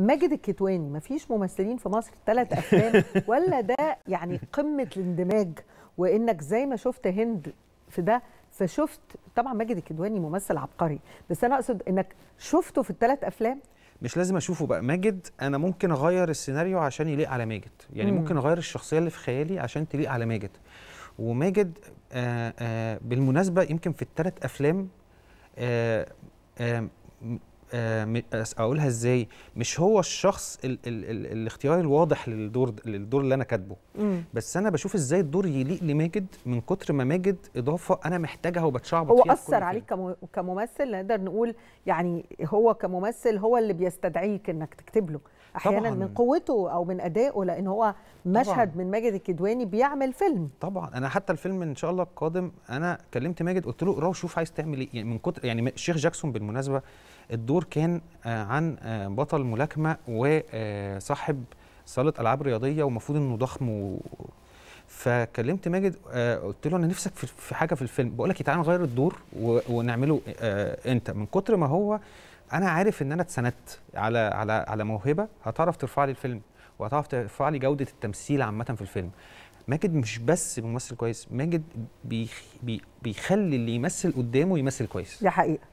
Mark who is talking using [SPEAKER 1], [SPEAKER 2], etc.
[SPEAKER 1] ماجد الكتواني مفيش ممثلين في مصر ثلاث افلام ولا ده يعني قمه الاندماج وانك زي ما شفت هند في ده فشفت طبعا ماجد الكدواني ممثل عبقري بس انا اقصد انك شفته في الثلاث افلام
[SPEAKER 2] مش لازم اشوفه بقى ماجد انا ممكن اغير السيناريو عشان يليق على ماجد يعني مم. ممكن اغير الشخصيه اللي في خيالي عشان تليق على ماجد وماجد آآ آه، آآ آه، بالمناسبه يمكن في الثلاث افلام آآ آه، آآ آه، اقولها ازاي مش هو الشخص ال ال ال الاختيار الواضح للدور للدور اللي انا كاتبه بس انا بشوف ازاي الدور يليق لماجد من كتر ما ماجد اضافه انا محتاجها وبتشعبط هو اثر عليك
[SPEAKER 1] كم... كممثل نقدر نقول يعني هو كممثل هو اللي بيستدعيك انك تكتب له احيانا طبعاً. من قوته او من ادائه لان هو مشهد طبعاً. من ماجد الكدواني بيعمل فيلم طبعا
[SPEAKER 2] انا حتى الفيلم ان شاء الله القادم انا كلمت ماجد قلت له اقراه وشوف عايز تعمل ايه يعني من كتر يعني الشيخ جاكسون بالمناسبه الدور كان آه، عن آه، بطل ملاكمه وصاحب صاله العاب رياضيه ومفروض انه ضخم و... فكلمت ماجد آه، قلت له انا نفسك في حاجه في الفيلم بقول لك إيه، تعالى نغير الدور ونعمله انت من كتر ما هو انا عارف ان انا اتسندت على على على موهبه هتعرف ترفع لي الفيلم وهتعرف ترفع لي جوده التمثيل عامه في الفيلم ماجد مش بس ممثل كويس ماجد بيخلي اللي يمثل قدامه يمثل كويس دي
[SPEAKER 1] حقيقه